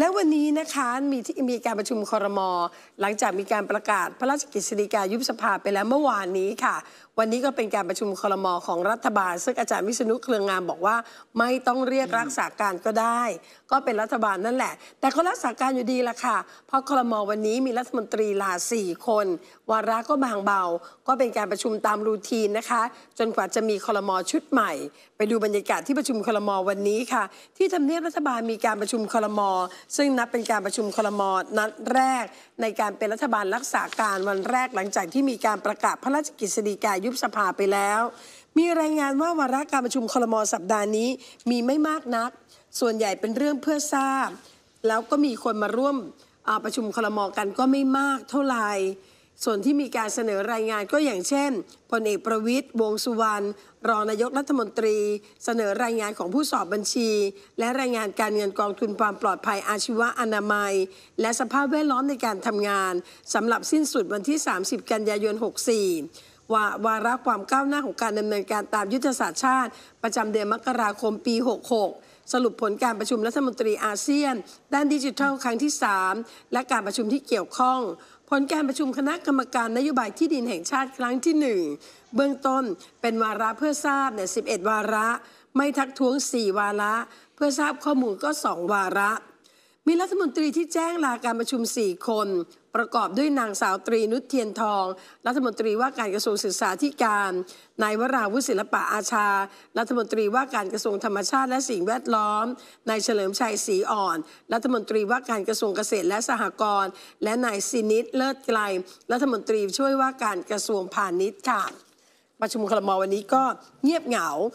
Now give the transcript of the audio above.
และวันนี้นะคะมีที่มีการประชุมคอรมอหลังจากมีการประกาศพระราชกฤษฎิกายุบสภาไปแล้วเมื่อวานนี้ค่ะ วันนี้ก็เป็นการประชุมคอรมอของรัฐบาล ซึ่งอาจารย์วิษณุเครืองามบอกว่าไม่ต้องเรียกรักษาการก็ได้ ก็เป็นรัฐบาลนั่นแหละ แต่คนรักษาการอยู่ดีละค่ะ เพราะคอรมอวันนี้มีรัฐมนตรีลาสี่คนวาระก็บางเบา ก็เป็นการประชุมตามรูทีนนะคะ จนกว่าจะมีคอรมอชุดใหม่ ไปดูบรรยากาศที่ประชุมคอรมอวันนี้ค่ะ ที่ทำเนียบรัฐบาล มีการประชุมคอรมอซึ่งนับเป็นการประชุมคลมอนัดแรกในการเป็นรัฐบาลรักษาการวันแรกหลังจากที่มีการประกาศพระราชกฤษฎีกายุบสภาไปแล้ว มีรายงานว่าวาระการประชุมคลมอสัปดาห์นี้มีไม่มากนัก ส่วนใหญ่เป็นเรื่องเพื่อทราบ แล้วก็มีคนมาร่วมประชุมคลมอกันก็ไม่มากเท่าไหร่ส่วนที่มีการเสนอรายงานก็อย่างเช่นพลเอกประวิทย์วงสุวรรณ รองนายกรัฐมนตรี เสนอรายงานของผู้สอบบัญชี และรายงานการเงินกองทุนความปลอดภัยอาชีวะอนามัย และสภาพแวดล้อมในการทำงานสำหรับสิ้นสุดวันที่ 30 กันยายน 64วาวาระความก้าวหน้าของการดำเนินการตามยุทธศาสตร์ชาติประจำเดือนมกราคมปี66สรุปผลการประชุมรัฐมนตรีอาเซียน ด้านดิจิทัลครั้งที่ 3 และการประชุมที่เกี่ยวข้อง ผลการประชุมคณะกรรมการนโยบายที่ดินแห่งชาติครั้งที่ 1 เบื้องต้นเป็นวาระเพื่อทราบเนี่ย11 วาระ ไม่ทักท้วง4 วาระเพื่อทราบข้อมูลก็ 2 วาระมีรัฐมนตรีที่แจ้งลาการประชุม 4 คนประกอบด้วยนางสาวตรีนุชเทียนทองรัฐมนตรีว่าการกระทรวงศึกษาธิการนายวราวุฒิศิลปะอาชารัฐมนตรีว่าการกระทรวงธรรมชาติและสิ่งแวดล้อมนายเฉลิมชัยศรีอ่อนรัฐมนตรีว่าการกระทรวงเกษตรและสหกรณ์และนายสินิดเลิศไกลรัฐมนตรีช่วยว่าการกระทรวงพาณิชย์ค่ะประชุมคลมวันนี้ก็เงียบเหงา